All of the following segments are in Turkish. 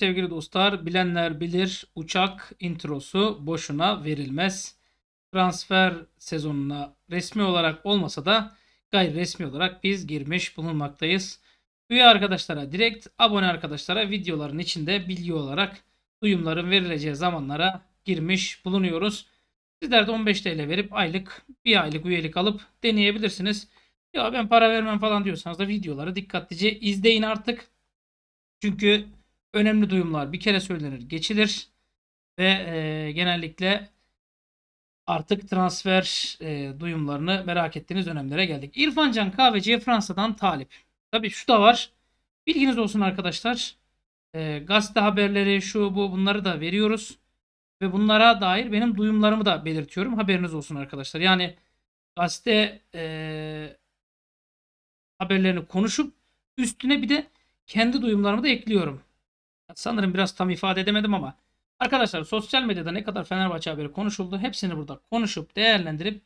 sevgili dostlar bilenler bilir uçak introsu boşuna verilmez. Transfer sezonuna resmi olarak olmasa da gayri resmi olarak biz girmiş bulunmaktayız. Üye arkadaşlara direkt abone arkadaşlara videoların içinde bilgi olarak duyumların verileceği zamanlara girmiş bulunuyoruz. Sizler de 15 TL verip aylık bir aylık üyelik alıp deneyebilirsiniz. Ya ben para vermem falan diyorsanız da videoları dikkatlice izleyin artık. Çünkü önemli duyumlar bir kere söylenir, geçilir ve e, genellikle artık transfer e, duyumlarını merak ettiğiniz dönemlere geldik. İrfan Can Kahveci'ye Fransa'dan talip. Tabi şu da var. Bilginiz olsun arkadaşlar. E, gazete haberleri şu bu bunları da veriyoruz. Ve bunlara dair benim duyumlarımı da belirtiyorum. Haberiniz olsun arkadaşlar. Yani gazete e, haberlerini konuşup üstüne bir de kendi duyumlarımı da ekliyorum. Sanırım biraz tam ifade edemedim ama arkadaşlar sosyal medyada ne kadar Fenerbahçe haberi konuşuldu hepsini burada konuşup değerlendirip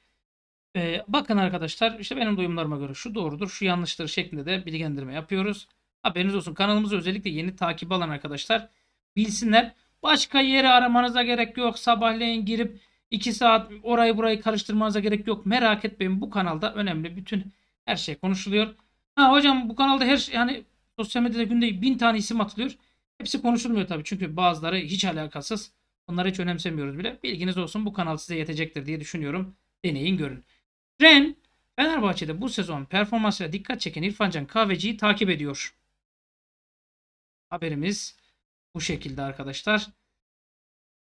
e, bakın arkadaşlar işte benim duyumlarıma göre şu doğrudur şu yanlıştır şeklinde de bilgilendirme yapıyoruz. Haberiniz olsun kanalımızı özellikle yeni takip alan arkadaşlar bilsinler. Başka yeri aramanıza gerek yok. Sabahleyin girip 2 saat orayı burayı karıştırmanıza gerek yok. Merak etmeyin bu kanalda önemli bütün her şey konuşuluyor. Ha hocam bu kanalda her şey, yani sosyal medyada günde bin tane isim atılıyor. Hepsi konuşulmuyor tabii çünkü bazıları hiç alakasız. Bunları hiç önemsemiyoruz bile. Bilginiz olsun bu kanal size yetecektir diye düşünüyorum. Deneyin görün. Ren Fenerbahçe'de bu sezon performansıyla dikkat çeken İrfancan Kahveci'yi takip ediyor. Haberimiz bu şekilde arkadaşlar.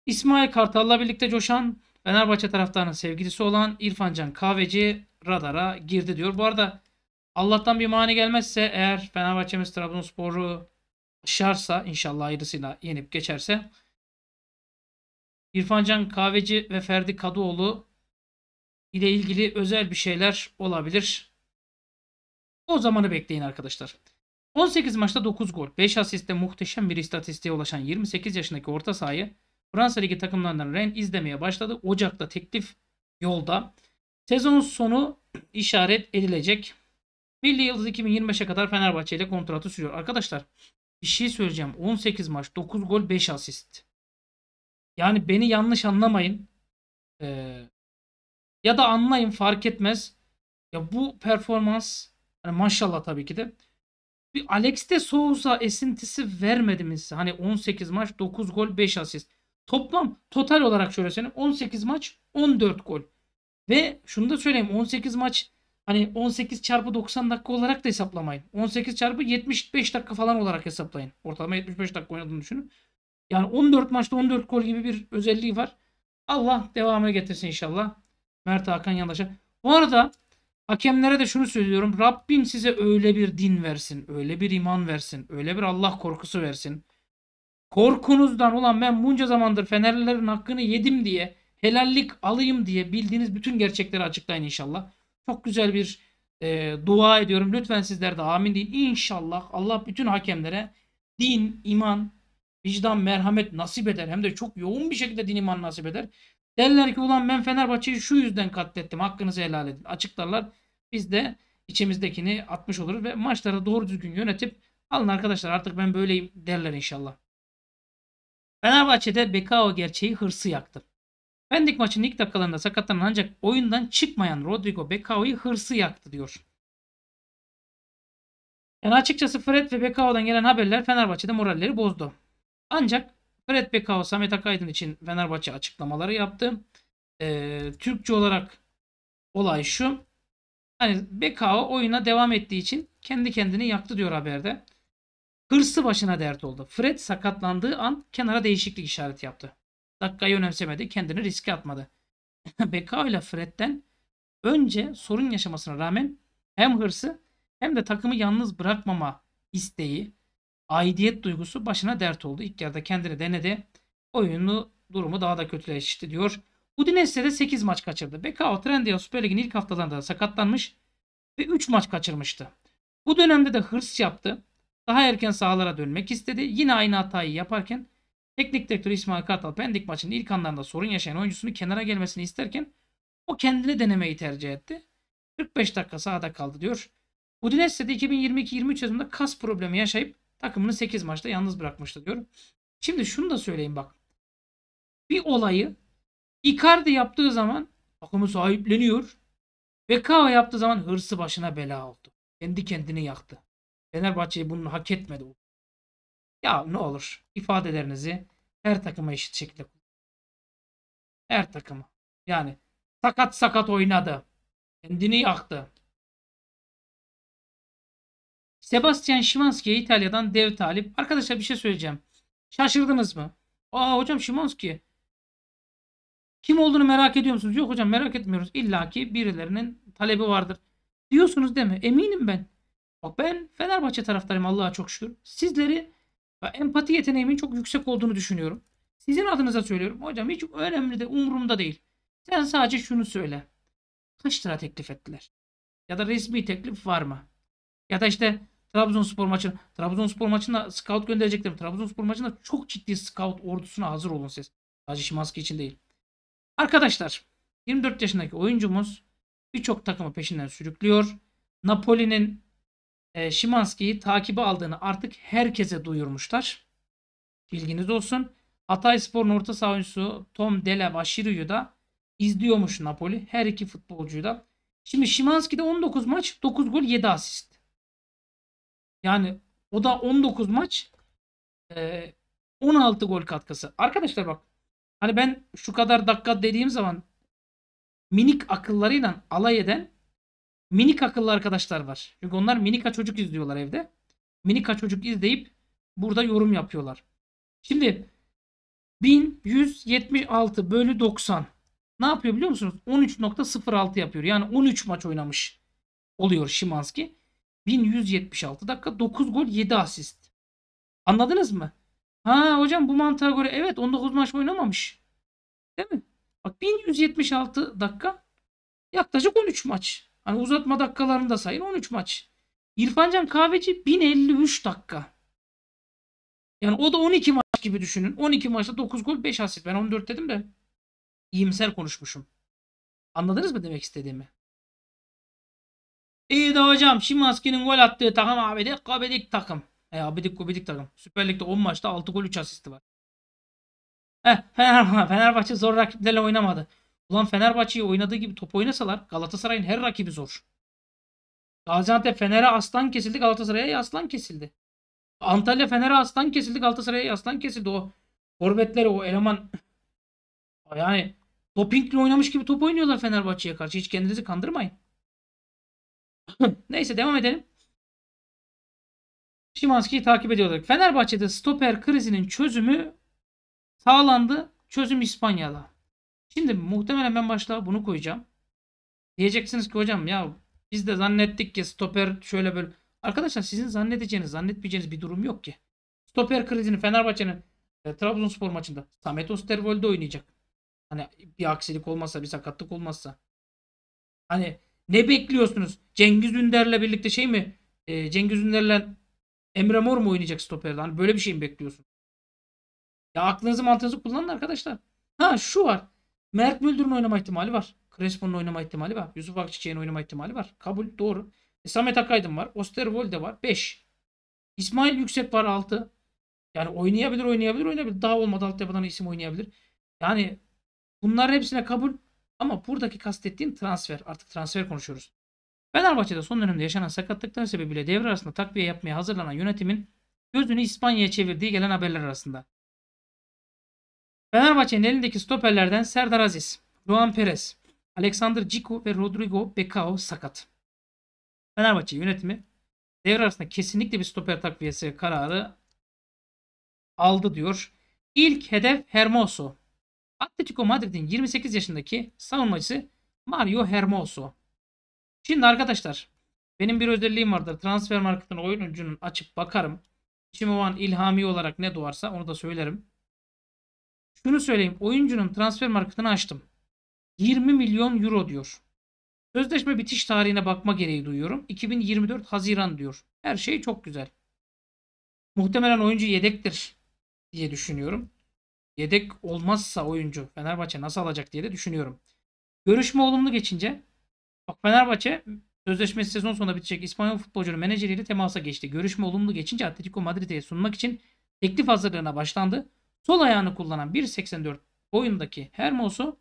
İsmail Kartal'la birlikte coşan Fenerbahçe taraftarının sevgilisi olan İrfancan Kahveci radara girdi diyor. Bu arada Allah'tan bir mani gelmezse eğer Fenerbahçe'miz Trabzonspor'u aşarsa inşallah ayrısıyla yenip geçerse İrfancan Kahveci ve Ferdi Kadıoğlu ile ilgili özel bir şeyler olabilir. O zamanı bekleyin arkadaşlar. 18 maçta 9 gol, 5 asiste muhteşem bir istatistiğe ulaşan 28 yaşındaki orta sahayı Fransa Ligi takımlarından ren izlemeye başladı. Ocak'ta teklif yolda. Sezon sonu işaret edilecek. Milli Yıldız 2025'e kadar Fenerbahçe ile kontratı sürüyor. Arkadaşlar bir şey söyleyeceğim. 18 maç 9 gol 5 asist. Yani beni yanlış anlamayın. Ee, ya da anlayın fark etmez. Ya bu performans hani maşallah tabii ki de bir Alex de Souza esintisi vermedi mi size? Hani 18 maç 9 gol 5 asist. Toplam total olarak şöyle söyleyeyim 18 maç 14 gol. Ve şunu da söyleyeyim 18 maç hani 18 çarpı 90 dakika olarak da hesaplamayın. 18 çarpı 75 dakika falan olarak hesaplayın. Ortalama 75 dakika oynadığını düşünün. Yani 14 maçta 14 gol gibi bir özelliği var. Allah devamını getirsin inşallah. Mert Hakan Yandaş'a. Bu arada hakemlere de şunu söylüyorum. Rabbim size öyle bir din versin. Öyle bir iman versin. Öyle bir Allah korkusu versin. Korkunuzdan olan ben bunca zamandır Fenerlilerin hakkını yedim diye helallik alayım diye bildiğiniz bütün gerçekleri açıklayın inşallah. Çok güzel bir e, dua ediyorum. Lütfen sizler de amin deyin. İnşallah Allah bütün hakemlere din, iman, vicdan, merhamet nasip eder. Hem de çok yoğun bir şekilde din iman nasip eder. Derler ki ulan ben Fenerbahçe'yi şu yüzden katlettim. Hakkınızı helal edin. Açıklarlar. Biz de içimizdekini atmış oluruz ve maçları doğru düzgün yönetip alın arkadaşlar artık ben böyleyim derler inşallah. Fenerbahçe'de Bekao gerçeği hırsı yaktı. Pendik maçının ilk dakikalarında sakatlanan ancak oyundan çıkmayan Rodrigo Becao'yu hırsı yaktı diyor. Yani açıkçası Fred ve Becao'dan gelen haberler Fenerbahçe'de moralleri bozdu. Ancak Fred Bekao, Samet Akaydın için Fenerbahçe açıklamaları yaptı. Ee, Türkçe olarak olay şu. Hani Bekao oyuna devam ettiği için kendi kendini yaktı diyor haberde. Hırsı başına dert oldu. Fred sakatlandığı an kenara değişiklik işareti yaptı. Dakikayı önemsemedi. Kendini riske atmadı. Beka ile Fred'den önce sorun yaşamasına rağmen hem hırsı hem de takımı yalnız bırakmama isteği, aidiyet duygusu başına dert oldu. İlk yarıda kendini denedi. Oyunu durumu daha da kötüleşti diyor. Udinese de 8 maç kaçırdı. Bekao Trendyol Süper Lig'in ilk haftalarında sakatlanmış ve 3 maç kaçırmıştı. Bu dönemde de hırs yaptı. Daha erken sahalara dönmek istedi. Yine aynı hatayı yaparken Teknik direktör İsmail Kartal Pendik maçının ilk anlarında sorun yaşayan oyuncusunu kenara gelmesini isterken o kendini denemeyi tercih etti. 45 dakika sahada kaldı diyor. Udinese de 2022-23 sezonunda kas problemi yaşayıp takımını 8 maçta yalnız bırakmıştı diyor. Şimdi şunu da söyleyeyim bak. Bir olayı Icardi yaptığı zaman takımı sahipleniyor. Bekao yaptığı zaman hırsı başına bela oldu. Kendi kendini yaktı. Fenerbahçe bunu hak etmedi. Ya ne olur ifadelerinizi her takıma eşit şekilde kullanın. Her takıma. Yani sakat sakat oynadı. Kendini yaktı. Sebastian Şimanski İtalya'dan dev talip. Arkadaşlar bir şey söyleyeceğim. Şaşırdınız mı? Aa hocam Şimanski. Kim olduğunu merak ediyor musunuz? Yok hocam merak etmiyoruz. İlla ki birilerinin talebi vardır. Diyorsunuz değil mi? Eminim ben. Bak ben Fenerbahçe taraftarıyım Allah'a çok şükür. Sizleri empati yeteneğimin çok yüksek olduğunu düşünüyorum. Sizin adınıza söylüyorum. Hocam hiç önemli de umurumda değil. Sen sadece şunu söyle. Kaç lira teklif ettiler? Ya da resmi teklif var mı? Ya da işte Trabzonspor maçına Trabzonspor maçına scout göndereceklerim. Trabzonspor maçında çok ciddi scout ordusuna hazır olun siz. Sadece maske için değil. Arkadaşlar 24 yaşındaki oyuncumuz birçok takımı peşinden sürüklüyor. Napoli'nin e, Şimanski'yi takibe aldığını artık herkese duyurmuşlar. Bilginiz olsun. Hatay Spor'un orta saha oyuncusu Tom Delavaşiri'yi da izliyormuş Napoli. Her iki futbolcuyu da. Şimdi Şimanski'de 19 maç 9 gol 7 asist. Yani o da 19 maç 16 e, gol katkısı. Arkadaşlar bak hani ben şu kadar dakika dediğim zaman minik akıllarıyla alay eden minik akıllı arkadaşlar var. Çünkü onlar minika çocuk izliyorlar evde. Minika çocuk izleyip burada yorum yapıyorlar. Şimdi 1176 bölü 90 ne yapıyor biliyor musunuz? 13.06 yapıyor. Yani 13 maç oynamış oluyor Şimanski. 1176 dakika 9 gol 7 asist. Anladınız mı? Ha hocam bu mantığa göre evet 19 maç oynamamış. Değil mi? Bak 1176 dakika yaklaşık 13 maç. Hani uzatma dakikalarını da sayın 13 maç. İrfancan Kahveci 1053 dakika. Yani o da 12 maç gibi düşünün. 12 maçta 9 gol 5 asist. Ben 14 dedim de iyimser konuşmuşum. Anladınız mı demek istediğimi? İyi de hocam Şimanski'nin gol attığı takım abidik gubidik takım. E abidik gubidik takım. Süper Lig'de 10 maçta 6 gol 3 asisti var. Heh, Fenerbahçe, Fenerbahçe zor rakiplerle oynamadı. Ulan Fenerbahçe'yi oynadığı gibi top oynasalar Galatasaray'ın her rakibi zor. Gaziantep Fener'e aslan kesildi Galatasaray'a aslan kesildi. Antalya Fener'e aslan kesildi Galatasaray'a aslan kesildi. O forvetleri o eleman yani dopingle oynamış gibi top oynuyorlar Fenerbahçe'ye karşı. Hiç kendinizi kandırmayın. Neyse devam edelim. Şimanski'yi takip ediyorlar. Fenerbahçe'de stoper krizinin çözümü sağlandı. Çözüm İspanya'da. Şimdi muhtemelen ben başta bunu koyacağım. Diyeceksiniz ki hocam ya biz de zannettik ki stoper şöyle böyle. Arkadaşlar sizin zannedeceğiniz, zannetmeyeceğiniz bir durum yok ki. Stoper krizini Fenerbahçe'nin e, Trabzonspor maçında Samet Osterwold'de oynayacak. Hani bir aksilik olmazsa, bir sakatlık olmazsa. Hani ne bekliyorsunuz? Cengiz Ünder'le birlikte şey mi? E, Cengiz Ünder'le Emre Mor mu oynayacak stoperde? Hani böyle bir şey mi bekliyorsun? Ya aklınızı mantığınızı kullanın arkadaşlar. Ha şu var. Mert Müldür'ün oynama ihtimali var. Crespo'nun oynama ihtimali var. Yusuf Akçiçek'in oynama ihtimali var. Kabul doğru. E, Samet Akaydın var. Osterwolde var. 5. İsmail Yüksek var 6. Yani oynayabilir oynayabilir oynayabilir. Daha olmadı altyapıdan isim oynayabilir. Yani bunlar hepsine kabul. Ama buradaki kastettiğim transfer. Artık transfer konuşuyoruz. Fenerbahçe'de son dönemde yaşanan sakatlıklar sebebiyle devre arasında takviye yapmaya hazırlanan yönetimin gözünü İspanya'ya çevirdiği gelen haberler arasında. Fenerbahçe'nin elindeki stoperlerden Serdar Aziz, Juan Perez, Alexander Ciku ve Rodrigo Becao sakat. Fenerbahçe yönetimi devre arasında kesinlikle bir stoper takviyesi kararı aldı diyor. İlk hedef Hermoso. Atletico Madrid'in 28 yaşındaki savunmacısı Mario Hermoso. Şimdi arkadaşlar benim bir özelliğim vardır. Transfer marketten oyuncunun açıp bakarım. İçime olan ilhami olarak ne doğarsa onu da söylerim. Şunu söyleyeyim. Oyuncunun transfer marketini açtım. 20 milyon euro diyor. Sözleşme bitiş tarihine bakma gereği duyuyorum. 2024 Haziran diyor. Her şey çok güzel. Muhtemelen oyuncu yedektir diye düşünüyorum. Yedek olmazsa oyuncu Fenerbahçe nasıl alacak diye de düşünüyorum. Görüşme olumlu geçince bak Fenerbahçe sözleşmesi sezon sonunda bitecek İspanyol futbolcunun menajeriyle temasa geçti. Görüşme olumlu geçince Atletico Madrid'e sunmak için teklif hazırlığına başlandı. Sol ayağını kullanan 1.84 boyundaki Hermoso,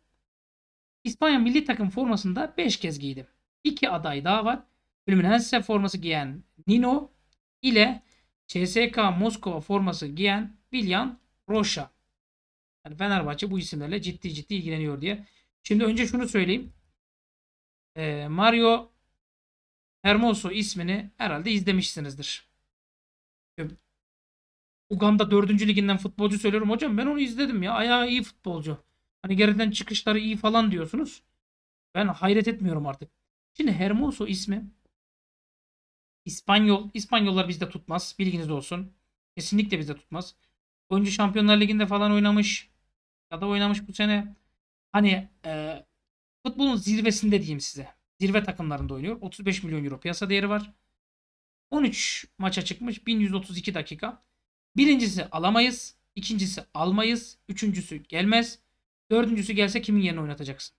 İspanya milli takım formasında 5 kez giydi. İki aday daha var. Fluminense forması giyen Nino ile CSK Moskova forması giyen Vilyan Rocha. Yani Fenerbahçe bu isimlerle ciddi ciddi ilgileniyor diye. Şimdi önce şunu söyleyeyim. Ee, Mario Hermoso ismini herhalde izlemişsinizdir. Uganda 4. liginden futbolcu söylüyorum. Hocam ben onu izledim ya. Ayağı iyi futbolcu. Hani geriden çıkışları iyi falan diyorsunuz. Ben hayret etmiyorum artık. Şimdi Hermoso ismi İspanyol İspanyollar bizde tutmaz. Bilginiz olsun. Kesinlikle bizde tutmaz. Oyuncu Şampiyonlar Ligi'nde falan oynamış ya da oynamış bu sene. Hani e, futbolun zirvesinde diyeyim size. Zirve takımlarında oynuyor. 35 milyon euro piyasa değeri var. 13 maça çıkmış. 1132 dakika. Birincisi alamayız. ikincisi almayız. Üçüncüsü gelmez. Dördüncüsü gelse kimin yerine oynatacaksın?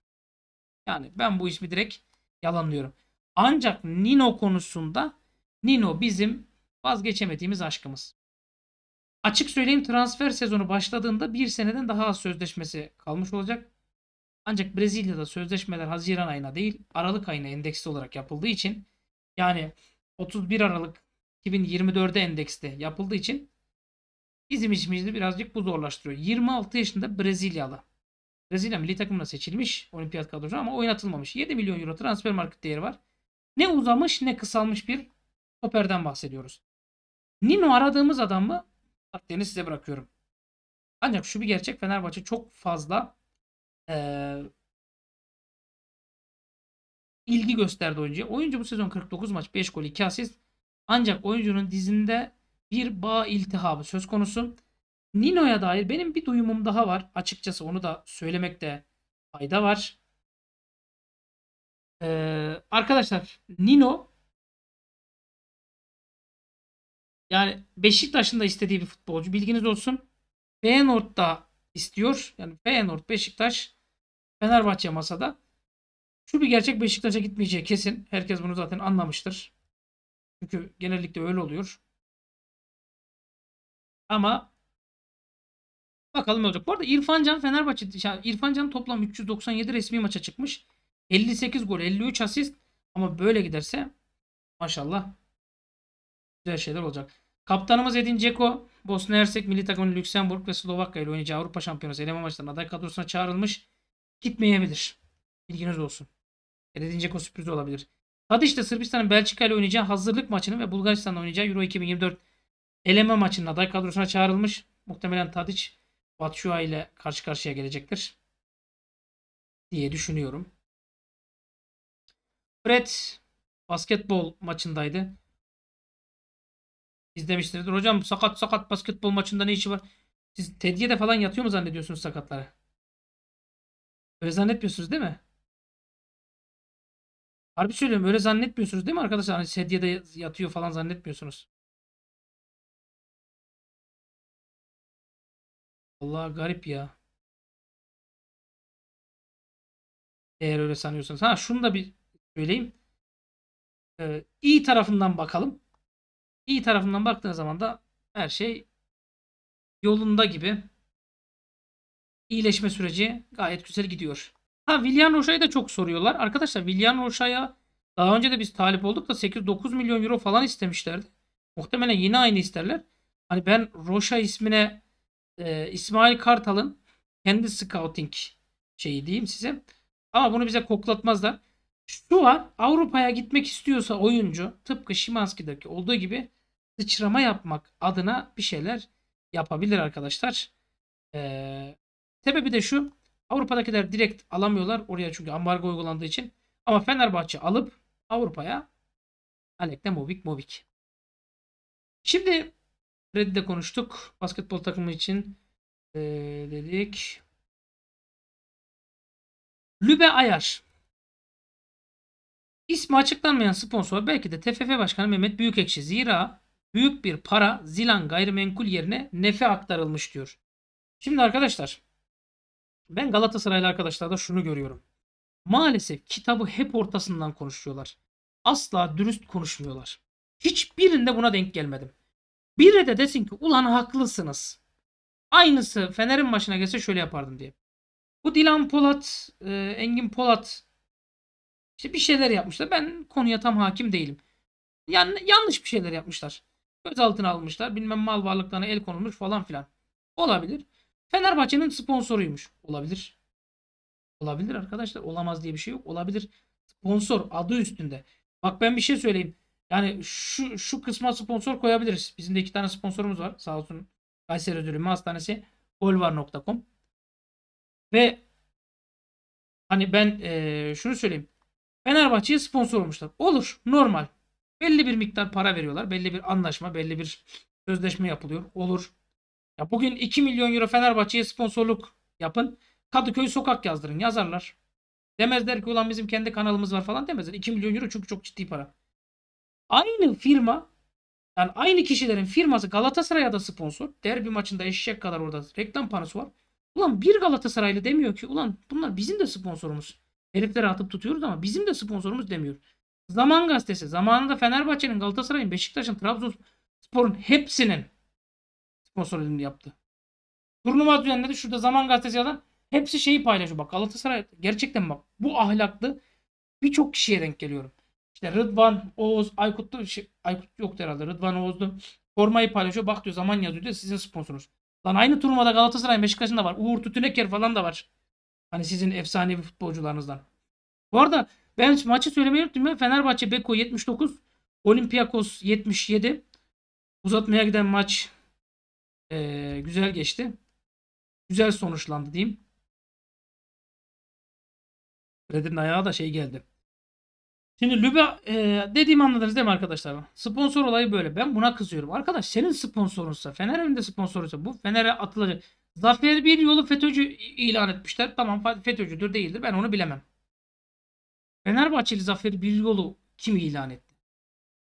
Yani ben bu ismi direkt yalanlıyorum. Ancak Nino konusunda Nino bizim vazgeçemediğimiz aşkımız. Açık söyleyeyim transfer sezonu başladığında bir seneden daha az sözleşmesi kalmış olacak. Ancak Brezilya'da sözleşmeler Haziran ayına değil Aralık ayına endeksli olarak yapıldığı için yani 31 Aralık 2024'de endeksli yapıldığı için Bizim işimizi birazcık bu zorlaştırıyor. 26 yaşında Brezilyalı. Brezilya milli takımına seçilmiş olimpiyat kadrosu ama oynatılmamış. 7 milyon euro transfer market değeri var. Ne uzamış ne kısalmış bir stoperden bahsediyoruz. Nino aradığımız adam mı? Partilerini size bırakıyorum. Ancak şu bir gerçek Fenerbahçe çok fazla ee, ilgi gösterdi oyuncuya. Oyuncu bu sezon 49 maç 5 gol 2 asist. Ancak oyuncunun dizinde bir bağ iltihabı söz konusu. Nino'ya dair benim bir duyumum daha var. Açıkçası onu da söylemekte fayda var. Ee, arkadaşlar Nino yani Beşiktaş'ın da istediği bir futbolcu. Bilginiz olsun. Feyenoord da istiyor. Yani Feyenoord, Beşiktaş, Fenerbahçe masada. Şu bir gerçek Beşiktaş'a gitmeyeceği kesin. Herkes bunu zaten anlamıştır. Çünkü genellikle öyle oluyor. Ama bakalım ne olacak. Bu arada İrfan Can Fenerbahçe yani İrfan Can toplam 397 resmi maça çıkmış. 58 gol, 53 asist ama böyle giderse maşallah güzel şeyler olacak. Kaptanımız Edin Ceko Bosna Hersek milli takımının Lüksemburg ve Slovakya ile oynayacağı Avrupa Şampiyonası eleme maçlarına aday kadrosuna çağrılmış. Gitmeyebilir. Bilginiz olsun. Edin Ceko sürpriz olabilir. Tadiç de Sırbistan'ın Belçika ile oynayacağı hazırlık maçını ve Bulgaristan'da oynayacağı Euro 2024 Eleme maçının aday kadrosuna çağrılmış. Muhtemelen Tadic Batshuayi ile karşı karşıya gelecektir. Diye düşünüyorum. Fred basketbol maçındaydı. İzlemişsinizdir. Hocam sakat sakat basketbol maçında ne işi var? Siz tedyede falan yatıyor mu zannediyorsunuz sakatları? Öyle zannetmiyorsunuz değil mi? Harbi söylüyorum öyle zannetmiyorsunuz değil mi arkadaşlar? Hani sedyede yatıyor falan zannetmiyorsunuz. Vallahi garip ya. Eğer öyle sanıyorsanız. Ha şunu da bir söyleyeyim. Ee, iyi tarafından bakalım. İyi tarafından baktığın zaman da her şey yolunda gibi. İyileşme süreci gayet güzel gidiyor. Ha William Roşa'yı da çok soruyorlar. Arkadaşlar William Roşa'ya daha önce de biz talip olduk da 8-9 milyon euro falan istemişlerdi. Muhtemelen yine aynı isterler. Hani ben Roşa ismine e, İsmail Kartal'ın kendi scouting şeyi diyeyim size. Ama bunu bize koklatmazlar. Şu an Avrupa'ya gitmek istiyorsa oyuncu tıpkı Şimanski'deki olduğu gibi sıçrama yapmak adına bir şeyler yapabilir arkadaşlar. Ee, sebebi de şu. Avrupa'dakiler direkt alamıyorlar. Oraya çünkü ambargo uygulandığı için. Ama Fenerbahçe alıp Avrupa'ya Alekne Mobik Mobik. Şimdi Freddy'de konuştuk. Basketbol takımı için ee, dedik. Lübe Ayar. İsmi açıklanmayan sponsor belki de TFF Başkanı Mehmet Büyükekşi. Zira büyük bir para Zilan gayrimenkul yerine nefe aktarılmış diyor. Şimdi arkadaşlar ben Galatasaraylı arkadaşlarda şunu görüyorum. Maalesef kitabı hep ortasından konuşuyorlar. Asla dürüst konuşmuyorlar. Hiçbirinde buna denk gelmedim. Bir de desin ki ulan haklısınız. Aynısı Fener'in başına gelse şöyle yapardım diye. Bu Dilan Polat, e, Engin Polat işte bir şeyler yapmışlar. Ben konuya tam hakim değilim. Yani yanlış bir şeyler yapmışlar. Gözaltına almışlar. Bilmem mal varlıklarına el konulmuş falan filan. Olabilir. Fenerbahçe'nin sponsoruymuş. Olabilir. Olabilir arkadaşlar. Olamaz diye bir şey yok. Olabilir. Sponsor adı üstünde. Bak ben bir şey söyleyeyim. Yani şu, şu kısma sponsor koyabiliriz. Bizim de iki tane sponsorumuz var. Sağ olsun Kayseri Ödülümü Hastanesi golvar.com ve hani ben e, şunu söyleyeyim. Fenerbahçe'ye sponsor olmuşlar. Olur. Normal. Belli bir miktar para veriyorlar. Belli bir anlaşma, belli bir sözleşme yapılıyor. Olur. Ya bugün 2 milyon euro Fenerbahçe'ye sponsorluk yapın. Kadıköy sokak yazdırın. Yazarlar. Demezler ki ulan bizim kendi kanalımız var falan demezler. 2 milyon euro çünkü çok ciddi para. Aynı firma yani aynı kişilerin firması Galatasaray'a da sponsor. Derbi maçında eşek kadar orada reklam panosu var. Ulan bir Galatasaraylı demiyor ki ulan bunlar bizim de sponsorumuz. Herifleri atıp tutuyoruz ama bizim de sponsorumuz demiyor. Zaman gazetesi zamanında Fenerbahçe'nin, Galatasaray'ın, Beşiktaş'ın, Trabzonspor'un hepsinin sponsorluğunu yaptı. Turnuva düzenledi. Şurada Zaman gazetesi yazan hepsi şeyi paylaşıyor. Bak Galatasaray gerçekten bak bu ahlaklı birçok kişiye denk geliyorum. İşte Rıdvan, Oğuz, Aykut'tu. Şey, Aykut yoktu herhalde. Rıdvan Oğuz'du. Formayı paylaşıyor. Bak diyor zaman yazıyor diyor. Sizin sponsorunuz. Lan aynı turnuvada Galatasaray Beşiktaş'ın da var. Uğur Tütüneker falan da var. Hani sizin efsanevi futbolcularınızdan. Bu arada ben maçı söylemeyi unuttum ya. Fenerbahçe Beko 79, Olympiakos 77. Uzatmaya giden maç ee, güzel geçti. Güzel sonuçlandı diyeyim. Fred'in ayağı da şey geldi. Şimdi Lübe e, dediğimi anladınız değil mi arkadaşlar? Sponsor olayı böyle. Ben buna kızıyorum. Arkadaş senin sponsorunsa, Fener'in de sponsorunsa bu Fener'e atılacak. Zafer bir yolu FETÖ'cü ilan etmişler. Tamam FETÖ'cüdür değildir ben onu bilemem. Fenerbahçeli Zafer bir yolu kim ilan etti?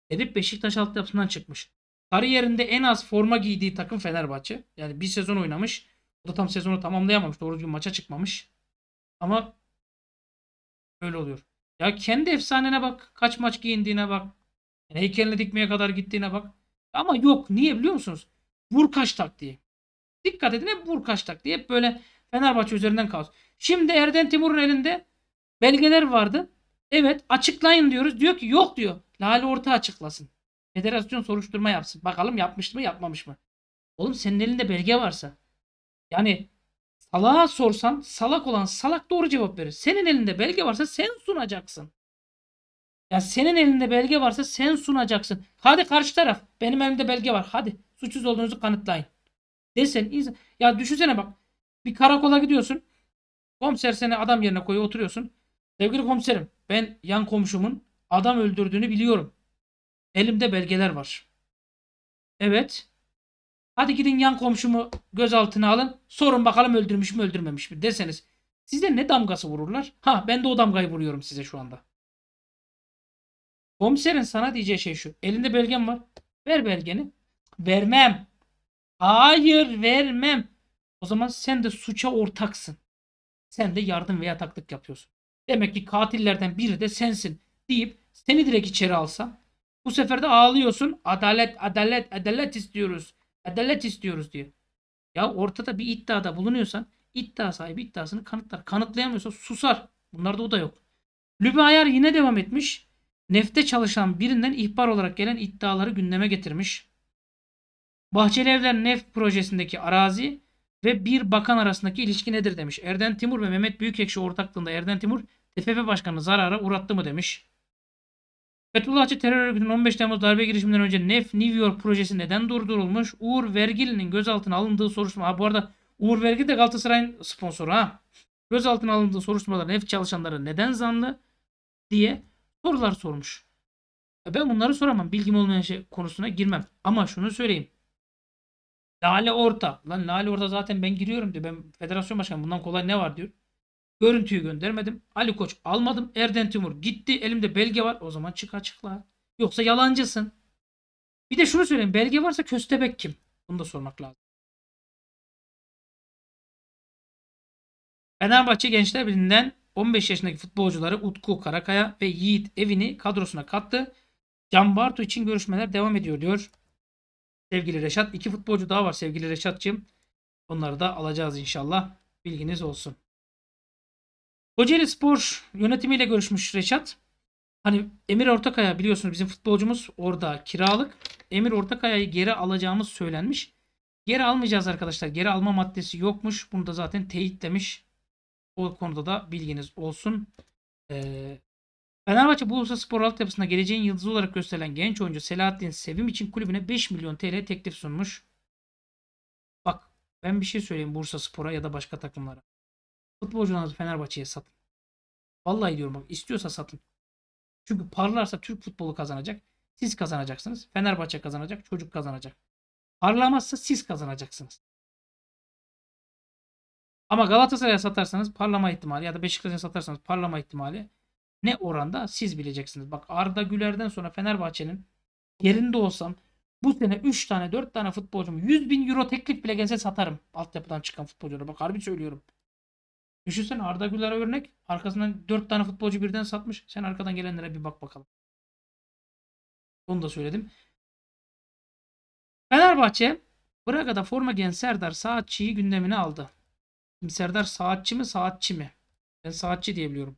Edip Beşiktaş altyapısından çıkmış. Kariyerinde en az forma giydiği takım Fenerbahçe. Yani bir sezon oynamış. O da tam sezonu tamamlayamamış. Doğru düzgün maça çıkmamış. Ama böyle oluyor. Ya kendi efsanene bak. Kaç maç giyindiğine bak. Yani heykeline dikmeye kadar gittiğine bak. Ama yok. Niye biliyor musunuz? Vur kaç taktiği. Dikkat edin hep vur kaç taktiği. Hep böyle Fenerbahçe üzerinden kaos. Şimdi Erden Timur'un elinde belgeler vardı. Evet açıklayın diyoruz. Diyor ki yok diyor. Lale Orta açıklasın. Federasyon soruşturma yapsın. Bakalım yapmış mı yapmamış mı? Oğlum senin elinde belge varsa. Yani Allah'a sorsan salak olan salak doğru cevap verir. Senin elinde belge varsa sen sunacaksın. Ya senin elinde belge varsa sen sunacaksın. Hadi karşı taraf benim elimde belge var. Hadi suçsuz olduğunuzu kanıtlayın. Desen insan... Ya düşünsene bak. Bir karakola gidiyorsun. Komiser seni adam yerine koyuyor oturuyorsun. Sevgili komiserim ben yan komşumun adam öldürdüğünü biliyorum. Elimde belgeler var. Evet. Hadi gidin yan komşumu gözaltına alın. Sorun bakalım öldürmüş mü öldürmemiş mi deseniz. Size ne damgası vururlar? Ha ben de o damgayı vuruyorum size şu anda. Komiserin sana diyeceği şey şu. Elinde belgem var. Ver belgeni. Vermem. Hayır vermem. O zaman sen de suça ortaksın. Sen de yardım veya taklık yapıyorsun. Demek ki katillerden biri de sensin deyip seni direkt içeri alsa bu sefer de ağlıyorsun. Adalet, adalet, adalet istiyoruz. Adalet istiyoruz diyor. Ya ortada bir iddiada bulunuyorsan iddia sahibi iddiasını kanıtlar. Kanıtlayamıyorsa susar. Bunlarda o da yok. Lübe Ayar yine devam etmiş. Nefte çalışan birinden ihbar olarak gelen iddiaları gündeme getirmiş. Bahçeli Evler Neft projesindeki arazi ve bir bakan arasındaki ilişki nedir demiş. Erden Timur ve Mehmet Büyükekşi ortaklığında Erden Timur TFF Başkanı zarara uğrattı mı demiş. Fethullahçı terör örgütünün 15 Temmuz darbe girişiminden önce NEF New York projesi neden durdurulmuş? Uğur Vergili'nin gözaltına alındığı soruşturma. Ha, bu arada Uğur Vergili de Galatasaray'ın sponsoru ha. Gözaltına alındığı soruşturmalarda NEF çalışanları neden zanlı diye sorular sormuş. Ben bunları soramam. Bilgim olmayan şey konusuna girmem. Ama şunu söyleyeyim. Lale Orta. Lan Lale Orta zaten ben giriyorum diyor. Ben federasyon başkanı bundan kolay ne var diyor. Görüntüyü göndermedim. Ali Koç almadım. Erden Timur gitti. Elimde belge var. O zaman çık açıkla. Yoksa yalancısın. Bir de şunu söyleyeyim. Belge varsa köstebek kim? Bunu da sormak lazım. Fenerbahçe Gençler Birliği'nden 15 yaşındaki futbolcuları Utku Karakaya ve Yiğit Evin'i kadrosuna kattı. Can Bartu için görüşmeler devam ediyor diyor. Sevgili Reşat. iki futbolcu daha var sevgili Reşat'cığım. Onları da alacağız inşallah. Bilginiz olsun. Kocaeli Spor yönetimiyle görüşmüş Reşat. Hani Emir Ortakaya biliyorsunuz bizim futbolcumuz orada kiralık. Emir Ortakaya'yı geri alacağımız söylenmiş. Geri almayacağız arkadaşlar. Geri alma maddesi yokmuş. Bunu da zaten teyitlemiş. O konuda da bilginiz olsun. Ee, Fenerbahçe Bursa Spor altyapısında geleceğin yıldızı olarak gösterilen genç oyuncu Selahattin Sevim için kulübüne 5 milyon TL teklif sunmuş. Bak ben bir şey söyleyeyim Bursa Spor'a ya da başka takımlara futbolcularınızı Fenerbahçe'ye satın. Vallahi diyorum bak istiyorsa satın. Çünkü parlarsa Türk futbolu kazanacak. Siz kazanacaksınız. Fenerbahçe kazanacak. Çocuk kazanacak. Parlamazsa siz kazanacaksınız. Ama Galatasaray'a satarsanız parlama ihtimali ya da Beşiktaş'a satarsanız parlama ihtimali ne oranda siz bileceksiniz. Bak Arda Güler'den sonra Fenerbahçe'nin yerinde olsam bu sene 3 tane 4 tane futbolcumu 100 bin euro teklif bile gelse satarım. Altyapıdan çıkan futbolculara bak harbi söylüyorum. Düşünsene Arda Güler'e örnek. Arkasından 4 tane futbolcu birden satmış. Sen arkadan gelenlere bir bak bakalım. Onu da söyledim. Fenerbahçe Braga'da forma giyen Serdar Saatçı'yı gündemine aldı. Şimdi Serdar Saatçı mı Saatçı mı? Ben Saatçı diyebiliyorum.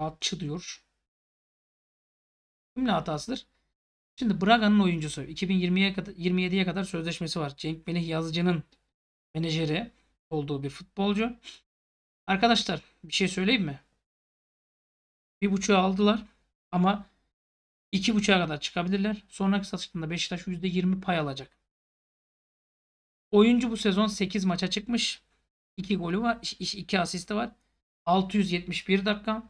Saatçı diyor. Cümle hatasıdır. Şimdi Braga'nın oyuncusu 2020'ye kadar 27'ye kadar sözleşmesi var. Cenk Melih Yazıcı'nın menajeri olduğu bir futbolcu. Arkadaşlar bir şey söyleyeyim mi? Bir buçuğa aldılar ama iki buçuğa kadar çıkabilirler. Sonraki satışında Beşiktaş %20 pay alacak. Oyuncu bu sezon 8 maça çıkmış. 2 golü var. 2 asisti var. 671 dakika.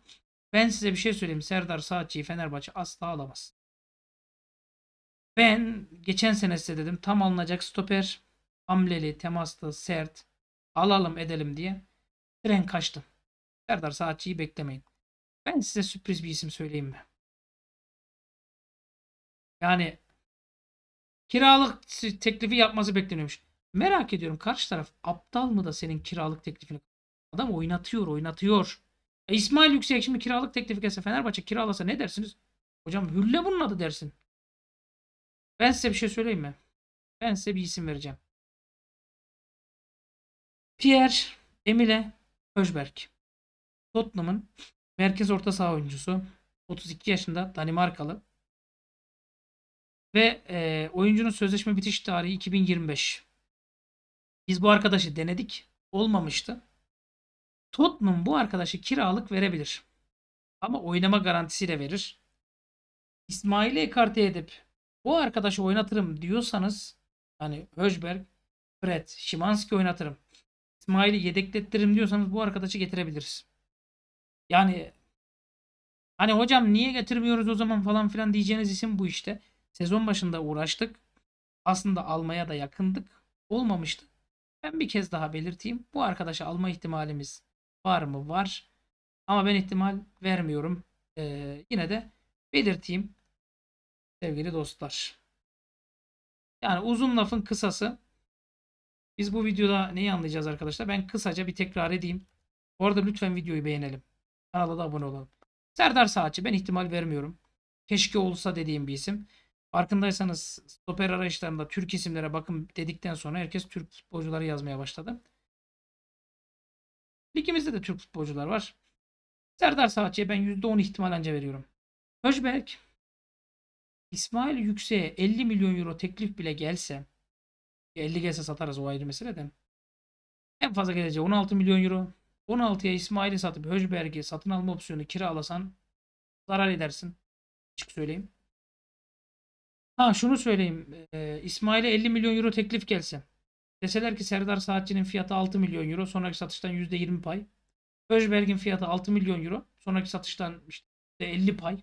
Ben size bir şey söyleyeyim. Serdar Saatçı'yı Fenerbahçe asla alamaz. Ben geçen sene size dedim tam alınacak stoper. Hamleli, temaslı, sert alalım edelim diye tren kaçtı. Serdar Saatçı'yı beklemeyin. Ben size sürpriz bir isim söyleyeyim mi? Yani kiralık teklifi yapması bekleniyormuş. Merak ediyorum karşı taraf aptal mı da senin kiralık teklifini adam oynatıyor oynatıyor. E İsmail Yüksek şimdi kiralık teklifi gelse Fenerbahçe kiralasa ne dersiniz? Hocam hülle bunun adı dersin. Ben size bir şey söyleyeyim mi? Ben size bir isim vereceğim. Pierre Emile Höjberg. Tottenham'ın merkez orta saha oyuncusu. 32 yaşında Danimarkalı. Ve e, oyuncunun sözleşme bitiş tarihi 2025. Biz bu arkadaşı denedik. Olmamıştı. Tottenham bu arkadaşı kiralık verebilir. Ama oynama garantisiyle verir. İsmail'i ekarte edip bu arkadaşı oynatırım diyorsanız hani Höjberg, Fred, Şimanski oynatırım. İsmail'i yedeklettiririm diyorsanız bu arkadaşı getirebiliriz. Yani hani hocam niye getirmiyoruz o zaman falan filan diyeceğiniz isim bu işte. Sezon başında uğraştık. Aslında almaya da yakındık. Olmamıştı. Ben bir kez daha belirteyim. Bu arkadaşı alma ihtimalimiz var mı? Var. Ama ben ihtimal vermiyorum. Ee, yine de belirteyim sevgili dostlar. Yani uzun lafın kısası biz bu videoda neyi anlayacağız arkadaşlar? Ben kısaca bir tekrar edeyim. Bu arada lütfen videoyu beğenelim. Kanala da abone olalım. Serdar Saatçi ben ihtimal vermiyorum. Keşke olsa dediğim bir isim. Farkındaysanız stoper arayışlarında Türk isimlere bakın dedikten sonra herkes Türk futbolcuları yazmaya başladı. Ligimizde de Türk futbolcular var. Serdar Saatçı'ya ben %10 ihtimal anca veriyorum. Höjberg İsmail Yüksek'e 50 milyon euro teklif bile gelse 50 gelse satarız o ayrı mesele de. En fazla geleceği 16 milyon euro. 16'ya İsmail'i satıp Höjberg'i satın alma opsiyonu kiralasan zarar edersin. Açık söyleyeyim. Ha şunu söyleyeyim. Ee, İsmail'e 50 milyon euro teklif gelse. Deseler ki Serdar saatçinin fiyatı 6 milyon euro. Sonraki satıştan %20 pay. Özberg'in fiyatı 6 milyon euro. Sonraki satıştan işte %50 pay.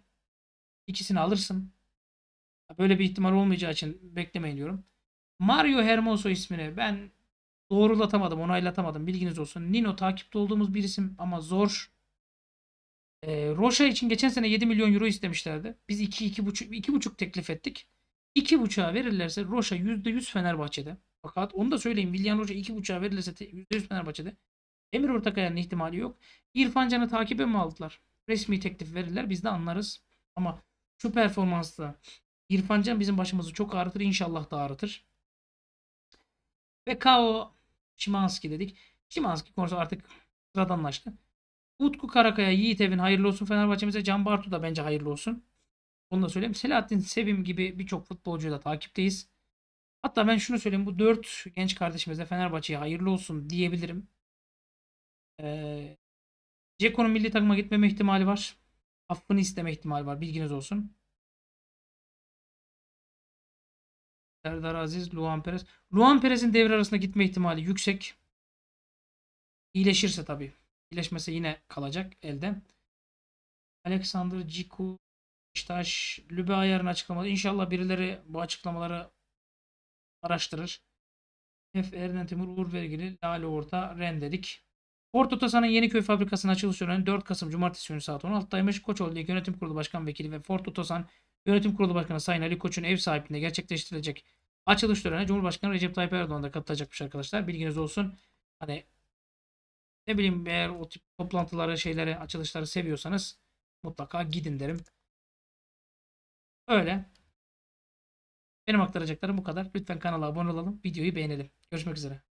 İkisini alırsın. Böyle bir ihtimal olmayacağı için beklemeyin diyorum. Mario Hermoso ismini ben doğrulatamadım, onaylatamadım. Bilginiz olsun. Nino takipte olduğumuz bir isim ama zor. E, Rocha için geçen sene 7 milyon euro istemişlerdi. Biz 2 2,5 2,5 teklif ettik. 2,5'a verirlerse Rocha %100 Fenerbahçe'de. Fakat onu da söyleyeyim. William Rocha 2,5'a verilirse %100 Fenerbahçe'de. Emir Ortakaya'nın ihtimali yok. İrfan Can'ı takibe mi aldılar? Resmi teklif verirler. Biz de anlarız. Ama şu performansla İrfan Can bizim başımızı çok ağrıtır. İnşallah da ağrıtır. Ve Kao Şimanski dedik. Şimanski konusu artık sıradanlaştı. Utku Karakaya, Yiğit Evin hayırlı olsun Fenerbahçe'mize. Can Bartu da bence hayırlı olsun. Onu da söyleyeyim. Selahattin Sevim gibi birçok futbolcuyu da takipteyiz. Hatta ben şunu söyleyeyim. Bu dört genç kardeşimize Fenerbahçe'ye hayırlı olsun diyebilirim. Ee, Ceko'nun milli takıma gitmeme ihtimali var. Affını isteme ihtimali var. Bilginiz olsun. Serdar Aziz, Luan Perez. Luan Perez'in devre arasında gitme ihtimali yüksek. İyileşirse tabii. İyileşmese yine kalacak elde. Alexander Ciku, Beşiktaş, Lübe Ayar'ın açıklamaları. İnşallah birileri bu açıklamaları araştırır. F. Erden Timur, Uğur Vergili, Lale Orta, Ren dedik. Ford Otosan'ın Yeniköy fabrikasının açılış töreni 4 Kasım Cumartesi günü saat 16'daymış. Koç Holding Yönetim Kurulu Başkan Vekili ve Ford Otosan Yönetim Kurulu Başkanı Sayın Ali Koç'un ev sahipliğinde gerçekleştirilecek açılış törene Cumhurbaşkanı Recep Tayyip Erdoğan da katılacakmış arkadaşlar. Bilginiz olsun. Hani ne bileyim eğer o tip toplantıları, şeyleri, açılışları seviyorsanız mutlaka gidin derim. Öyle. Benim aktaracaklarım bu kadar. Lütfen kanala abone olalım, videoyu beğenelim. Görüşmek üzere.